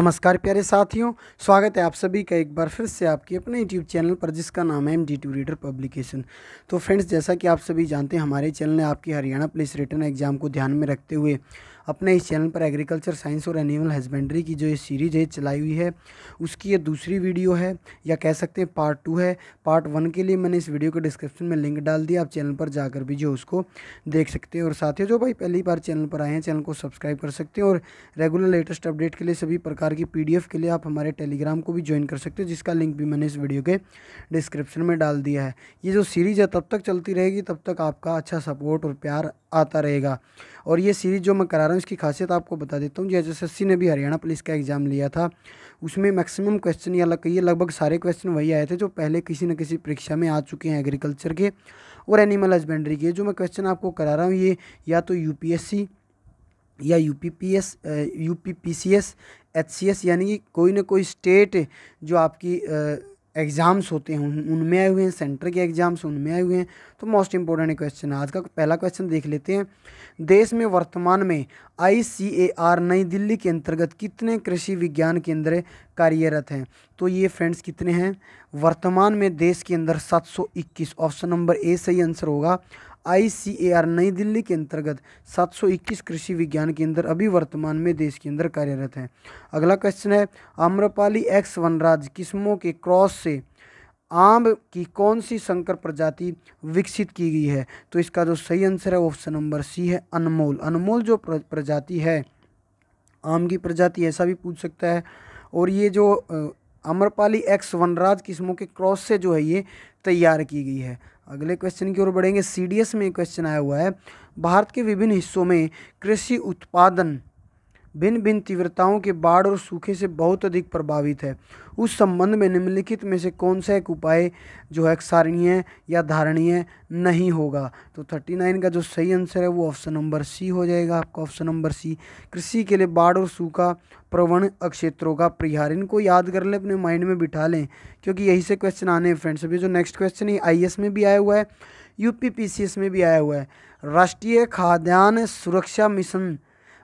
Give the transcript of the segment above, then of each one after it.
नमस्कार प्यारे साथियों स्वागत है आप सभी का एक बार फिर से आपके अपने यूट्यूब चैनल पर जिसका नाम है M D two reader publication तो फ्रेंड्स जैसा कि आप सभी जानते हैं हमारे चैनल ने आपकी हरियाणा पुलिस रिटर्न एग्ज़ाम को ध्यान में रखते हुए अपने इस चैनल पर एग्रीकल्चर साइंस और एनिमल हस्बेंड्री की जो ये सीरीज है चलाई हुई है उसकी ये दूसरी वीडियो है या कह सकते हैं पार्ट टू है पार्ट वन के लिए मैंने इस वीडियो के डिस्क्रिप्शन में लिंक डाल दिया आप चैनल पर जाकर भी जो उसको देख सकते हैं और साथ ही जो भाई पहली बार चैनल पर आए हैं चैनल को सब्सक्राइब कर सकते हैं और रेगुलर लेटेस्ट अपडेट के लिए सभी प्रकार की पी के लिए आप हमारे टेलीग्राम को भी ज्वाइन कर सकते हो जिसका लिंक भी मैंने इस वीडियो के डिस्क्रिप्शन में डाल दिया है ये जो सीरीज़ है तब तक चलती रहेगी तब तक आपका अच्छा सपोर्ट और प्यार आता रहेगा और ये सीरीज़ जो मैं करा रहा हूँ इसकी खासियत आपको बता देता हूँ जैसे सी ने भी हरियाणा पुलिस का एग्ज़ाम लिया था उसमें मैक्सिमम क्वेश्चन या कहिए लगभग सारे क्वेश्चन वही आए थे जो पहले किसी न किसी परीक्षा में आ चुके हैं एग्रीकल्चर के और एनिमल हस्बेंड्री के जो मैं क्वेश्चन आपको करा रहा हूँ ये या तो यू या U P P S U P P C S H C S यानी कि कोई ना कोई स्टेट जो आपकी एग्ज़ाम्स होते हैं उनमें आए हुए हैं सेंटर के एग्ज़ाम्स उनमें आए हुए हैं तो मोस्ट इंपॉर्टेंट क्वेश्चन आज का पहला क्वेश्चन देख लेते हैं देश में वर्तमान में आईसीएआर नई दिल्ली के अंतर्गत कितने कृषि विज्ञान केंद्र कार्यरत हैं तो ये फ्रेंड्स कितने हैं वर्तमान में देश के अंदर 721 ऑप्शन नंबर ए सही आंसर होगा आई नई दिल्ली के अंतर्गत 721 कृषि विज्ञान केंद्र अभी वर्तमान में देश के अंदर कार्यरत हैं अगला क्वेश्चन है आम्रपाली एक्स वनराज किस्मों के क्रॉस से आम की कौन सी संकर प्रजाति विकसित की गई है तो इसका जो सही आंसर है ऑप्शन नंबर सी है अनमोल अनमोल जो प्रजाति है आम की प्रजाति ऐसा भी पूछ सकता है और ये जो अमरपाली एक्स वनराज किस्मों के क्रॉस से जो है ये तैयार की गई है अगले क्वेश्चन की ओर बढ़ेंगे सीडीएस में क्वेश्चन आया हुआ है भारत के विभिन्न हिस्सों में कृषि उत्पादन भिन्न भिन्न तीव्रताओं के बाढ़ और सूखे से बहुत अधिक प्रभावित है उस संबंध में निम्नलिखित में से कौन सा एक उपाय जो है सारणीय या धारणीय नहीं होगा तो थर्टी नाइन का जो सही आंसर है वो ऑप्शन नंबर सी हो जाएगा आपका ऑप्शन नंबर सी कृषि के लिए बाढ़ और सूखा प्रवण क्षेत्रों का परिहार इनको याद कर लें अपने माइंड में बिठा लें क्योंकि यही से क्वेश्चन आने हैं फ्रेंड्स अभी जो नेक्स्ट क्वेश्चन है आई में भी आया हुआ है यू में भी आया हुआ है राष्ट्रीय खाद्यान्न सुरक्षा मिशन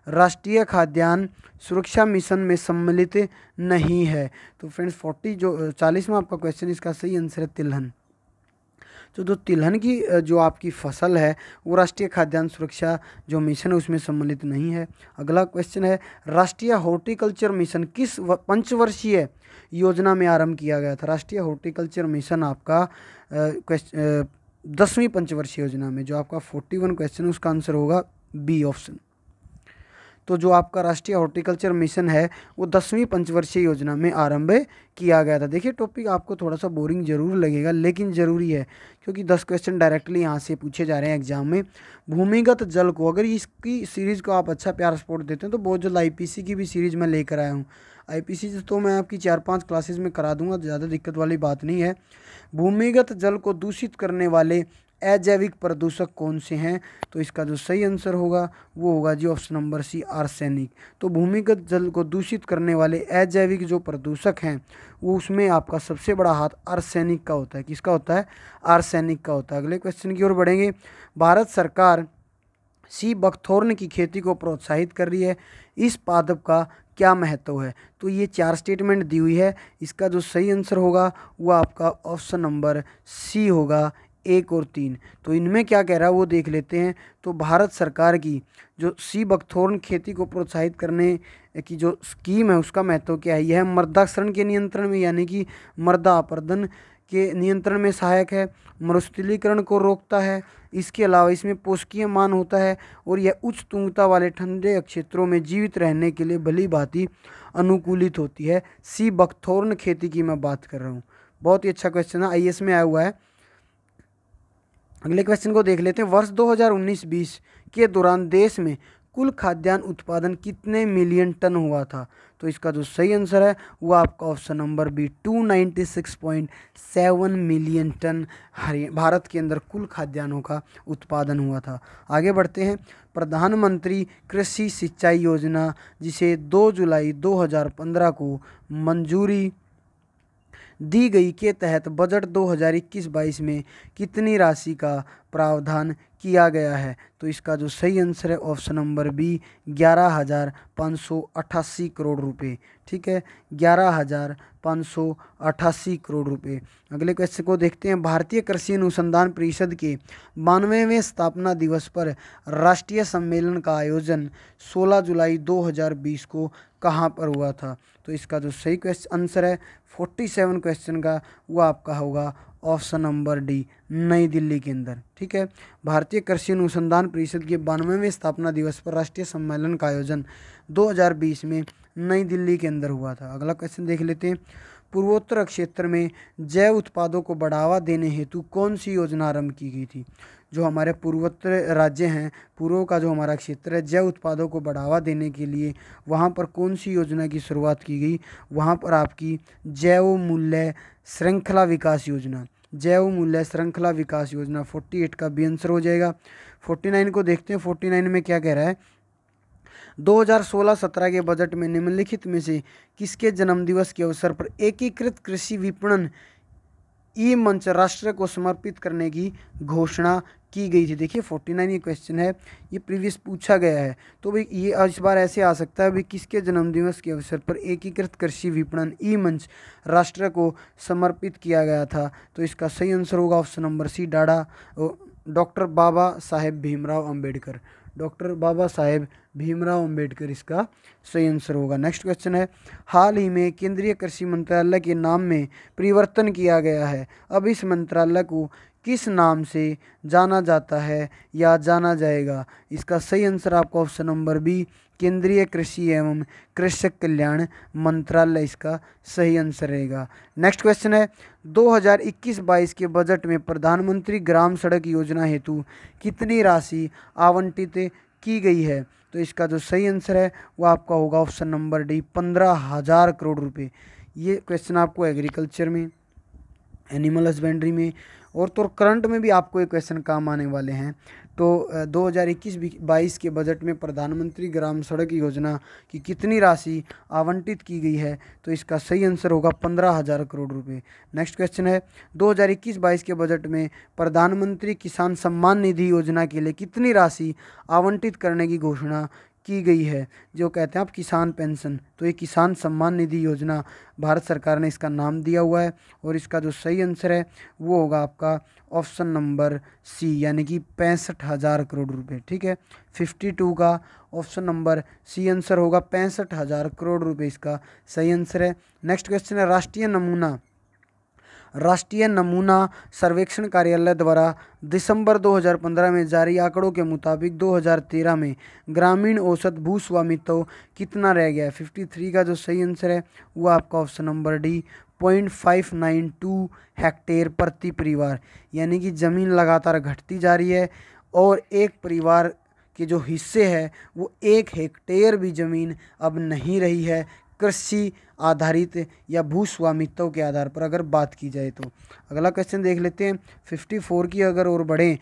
राष्ट्रीय खाद्यान्न सुरक्षा मिशन में सम्मिलित नहीं है तो फ्रेंड्स फोर्टी जो चालीसवा आपका क्वेश्चन इसका सही आंसर है तिलहन तो जो तिलहन की जो आपकी फसल है वो राष्ट्रीय खाद्यान्न सुरक्षा जो मिशन है उसमें सम्मिलित नहीं है अगला क्वेश्चन है राष्ट्रीय हॉर्टिकल्चर मिशन किस पंचवर्षीय योजना में आरंभ किया गया था राष्ट्रीय हॉर्टिकल्चर मिशन आपका क्वेश्चन दसवीं पंचवर्षीय योजना में जो आपका फोर्टी वन क्वेश्चन है उसका आंसर होगा बी ऑप्शन तो जो आपका राष्ट्रीय हॉर्टिकल्चर मिशन है वो दसवीं पंचवर्षीय योजना में आरंभ किया गया था देखिए टॉपिक आपको थोड़ा सा बोरिंग जरूर लगेगा लेकिन ज़रूरी है क्योंकि दस क्वेश्चन डायरेक्टली यहाँ से पूछे जा रहे हैं एग्जाम में भूमिगत जल को अगर इसकी सीरीज़ को आप अच्छा प्यार सपोर्ट देते हैं तो बहुत जल्द आई की भी सीरीज़ मैं लेकर आया हूँ आईपीसी तो मैं आपकी चार पांच क्लासेस में करा दूंगा ज़्यादा दिक्कत वाली बात नहीं है भूमिगत जल को दूषित करने वाले अजैविक प्रदूषक कौन से हैं तो इसका जो सही आंसर होगा वो होगा जी ऑप्शन नंबर सी आर्सैनिक तो भूमिगत जल को दूषित करने वाले अजैविक जो प्रदूषक हैं वो उसमें आपका सबसे बड़ा हाथ आर्सैनिक का होता है किसका होता है आर्सैनिक का होता है अगले क्वेश्चन की ओर बढ़ेंगे भारत सरकार सी बकथोर्न की खेती को प्रोत्साहित कर रही है इस पादप का क्या महत्व है तो ये चार स्टेटमेंट दी हुई है इसका जो सही आंसर होगा वो आपका ऑप्शन नंबर सी होगा एक और तीन तो इनमें क्या कह रहा है वो देख लेते हैं तो भारत सरकार की जो सी बकथोर्न खेती को प्रोत्साहित करने की जो स्कीम है उसका महत्व क्या है यह मृदाक्षरण के नियंत्रण में यानी कि मर्दा अपर्दन के नियंत्रण में सहायक है मरुस्थलीकरण को रोकता है इसके अलावा इसमें पोषकीय मान होता है और यह उच्च तुंगता वाले ठंडे क्षेत्रों में जीवित रहने के लिए भली भांति अनुकूलित होती है सी बकथोर्न खेती की मैं बात कर रहा हूँ बहुत ही अच्छा क्वेश्चन है आई में आया हुआ है अगले क्वेश्चन को देख लेते हैं वर्ष 2019-20 के दौरान देश में कुल खाद्यान्न उत्पादन कितने मिलियन टन हुआ था तो इसका जो सही आंसर है वो आपका option number B 296.7 million tonne भारत के अंदर कुल खाद्यान्नों का उत्पादन हुआ था आगे बढ़ते हैं प्रधानमंत्री कृषि सिंचाई योजना जिसे 2 जुलाई 2015 को मंजूरी दी गई के तहत बजट 2021-22 में कितनी राशि का प्रावधान किया गया है तो इसका जो सही आंसर है ऑप्शन नंबर बी ग्यारह हज़ार पाँच सौ अट्ठासी करोड़ रुपए ठीक है ग्यारह हज़ार पाँच सौ अट्ठासी करोड़ रुपए अगले क्वेश्चन को देखते हैं भारतीय कृषि अनुसंधान परिषद के बानवेवें स्थापना दिवस पर राष्ट्रीय सम्मेलन का आयोजन 16 जुलाई 2020 को कहाँ पर हुआ था तो इसका जो सही क्वेश्चन आंसर है फोर्टी सेवन क्वेश्चन का वो आपका होगा ऑप्शन नंबर डी नई दिल्ली के अंदर ठीक है भारतीय कृषि अनुसंधान परिषद के बानवेवें स्थापना दिवस पर राष्ट्रीय सम्मेलन का आयोजन 2020 में नई दिल्ली के अंदर हुआ था अगला क्वेश्चन देख लेते हैं पूर्वोत्तर क्षेत्र में जैव उत्पादों को बढ़ावा देने हेतु कौन सी योजना आरंभ की गई थी जो हमारे पूर्वोत्तर राज्य हैं पूर्व का जो हमारा क्षेत्र है जैव उत्पादों को बढ़ावा देने के लिए वहाँ पर कौन सी योजना की शुरुआत की गई वहाँ पर आपकी जैव मूल्य श्रृंखला विकास योजना जैव मूल्य श्रृंखला विकास योजना 48 का भी आंसर हो जाएगा 49 को देखते हैं 49 में क्या कह रहा है 2016-17 के बजट में निम्नलिखित में से किसके जन्मदिवस के अवसर पर एकीकृत कृषि विपणन ई मंच राष्ट्र को समर्पित करने की घोषणा की गई थी देखिए फोर्टी नाइन ये क्वेश्चन है ये प्रीवियस पूछा गया है तो भाई ये इस बार ऐसे आ सकता है भाई किसके जन्मदिवस के अवसर पर एकीकृत कृषि विपणन ई मंच राष्ट्र को समर्पित किया गया था तो इसका सही आंसर होगा ऑप्शन नंबर सी डाडा doctor Babasaheb Bhimrao Ambedkar doctor Babasaheb Bhimrao Ambedkar इसका सही आंसर होगा नेक्स्ट क्वेश्चन है हाल ही में केंद्रीय कृषि मंत्रालय के नाम में परिवर्तन किया गया है अब इस मंत्रालय को किस नाम से जाना जाता है या जाना जाएगा इसका सही आंसर आपका ऑप्शन नंबर बी केंद्रीय कृषि एवं कृषक कल्याण मंत्रालय इसका सही आंसर रहेगा नेक्स्ट क्वेश्चन है 2021-22 के बजट में प्रधानमंत्री ग्राम सड़क योजना हेतु कितनी राशि आवंटित की गई है तो इसका जो सही आंसर है वो आपका होगा ऑप्शन नंबर डी पंद्रह हज़ार करोड़ रुपये ये क्वेश्चन आपको एग्रीकल्चर में एनिमल हस्बेंड्री में और तो करंट में भी आपको ये क्वेश्चन काम आने वाले हैं तो 2021-22 के बजट में प्रधानमंत्री ग्राम सड़क योजना की कितनी राशि आवंटित की गई है तो इसका सही आंसर होगा पंद्रह हज़ार करोड़ रुपए नेक्स्ट क्वेश्चन है 2021-22 के बजट में प्रधानमंत्री किसान सम्मान निधि योजना के लिए कितनी राशि आवंटित करने की घोषणा की गई है जो कहते हैं आप किसान पेंशन तो ये किसान सम्मान निधि योजना भारत सरकार ने इसका नाम दिया हुआ है और इसका जो सही आंसर है वो होगा आपका ऑप्शन नंबर सी यानी कि पैंसठ हज़ार करोड़ रुपए ठीक है फिफ्टी टू का ऑप्शन नंबर सी आंसर होगा पैंसठ हज़ार करोड़ रुपए इसका सही आंसर है नेक्स्ट क्वेश्चन है राष्ट्रीय नमूना राष्ट्रीय नमूना सर्वेक्षण कार्यालय द्वारा दिसंबर 2015 में जारी आंकड़ों के मुताबिक 2013 में ग्रामीण औसत भू स्वामित्व तो कितना रह गया है 53 का जो सही आंसर है वो आपका option number D point five nine two hectare प्रति परिवार यानी कि ज़मीन लगातार घटती जा रही है और एक परिवार के जो हिस्से है वो एक हेक्टेयर भी ज़मीन अब नहीं रही है कृषि आधारित या भू स्वामित्व के आधार पर अगर बात की जाए तो अगला क्वेश्चन देख लेते हैं 54 की अगर और बढ़ें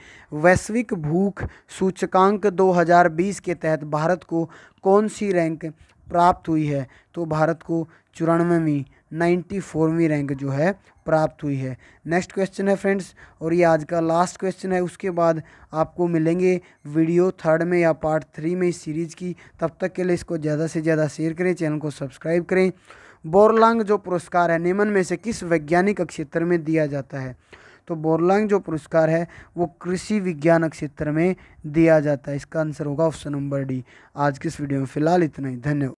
वैश्विक भूख सूचकांक 2020 के तहत भारत को कौन सी रैंक प्राप्त हुई है तो भारत को चौरानवेवीं नाइन्टी फोरवीं रैंक जो है प्राप्त हुई है नेक्स्ट क्वेश्चन है फ्रेंड्स और ये आज का लास्ट क्वेश्चन है उसके बाद आपको मिलेंगे वीडियो थर्ड में या पार्ट थ्री में इस सीरीज़ की तब तक के लिए इसको ज़्यादा से ज़्यादा शेयर करें चैनल को सब्सक्राइब करें बोरलांग जो पुरस्कार है निमन में से किस वैज्ञानिक क्षेत्र में दिया जाता है तो बोरलांग जो पुरस्कार है वो कृषि विज्ञान क्षेत्र में दिया जाता है इसका आंसर होगा ऑप्शन नंबर डी आज की इस वीडियो में फिलहाल इतना ही धन्यवाद